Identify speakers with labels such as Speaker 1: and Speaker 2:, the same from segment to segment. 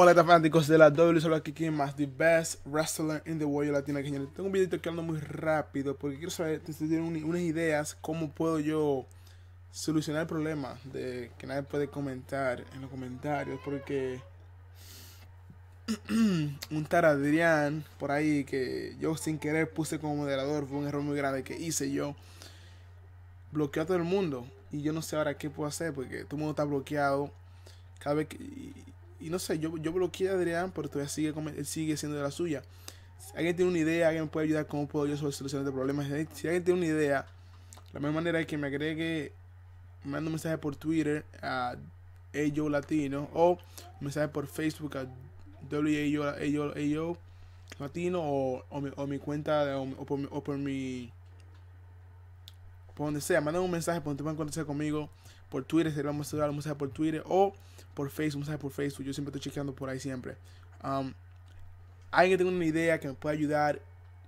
Speaker 1: Hola fanáticos de la W, solo aquí quien más, the best wrestler in the world latina Tengo un videito que ando muy rápido porque quiero saber si tienen unas ideas cómo puedo yo solucionar el problema de que nadie puede comentar en los comentarios porque un tal Adrián por ahí que yo sin querer puse como moderador fue un error muy grande que hice yo bloqueó a todo el mundo y yo no sé ahora qué puedo hacer porque todo el mundo está bloqueado cada vez que y no sé, yo, yo bloqueé a Adrián, pero todavía sigue, sigue siendo de la suya. Si alguien tiene una idea, alguien puede ayudar cómo puedo yo solucionar este problema. Si alguien tiene una idea, la mejor manera es que me agregue, mando un mensaje por Twitter a Ayo Latino o un mensaje por Facebook a WAO Latino o, mi, cuenta de, o por mi por donde sea, manden un mensaje por donde puedan conmigo, por Twitter, si vamos a dar un mensaje por Twitter o por Facebook, un mensaje por Facebook, yo siempre estoy chequeando por ahí siempre. Um, alguien que tenga una idea que me pueda ayudar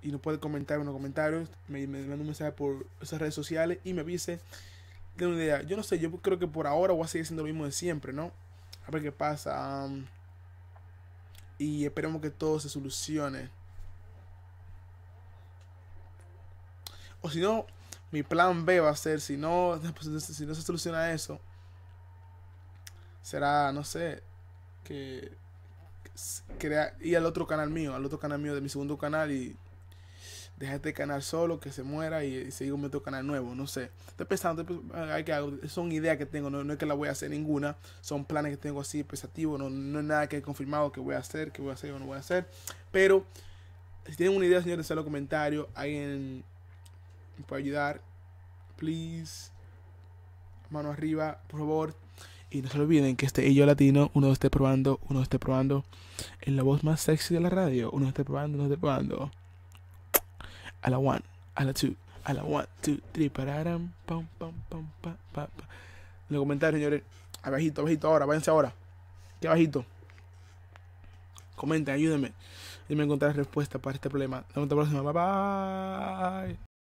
Speaker 1: y nos puede comentar en los comentarios, me, me manda un mensaje por esas redes sociales y me avise de una idea. Yo no sé, yo creo que por ahora voy a seguir haciendo lo mismo de siempre, ¿no? A ver qué pasa. Um, y esperemos que todo se solucione. O si no, mi plan B va a ser, si no, pues, este, si no se soluciona eso, será, no sé, que, crea, ir al otro canal mío, al otro canal mío de mi segundo canal y dejar este canal solo, que se muera y, seguir con mi otro canal nuevo, no sé. Estoy pensando, pues, ah, que son ideas que tengo, no, es que la voy a hacer ninguna, son planes que tengo así pensativos, no, no es nada que he confirmado que voy a hacer, que voy a hacer o no voy a hacer, pero si tienen una idea, señores, en los comentarios, ahí en puede ayudar, please. Mano arriba, por favor. Y no se olviden que este ello yo latino, uno esté probando, uno esté probando. En la voz más sexy de la radio, uno esté probando, uno esté probando. A la one, a la two, a la one, two, three, pararam, pam, pam, pam, pam, pam. pam. En los comentarios, señores, abajito, abajito ahora, váyanse ahora. qué abajito. Comenten, ayúdenme. Y me encontrar respuesta para este problema. Hasta la próxima. Bye bye.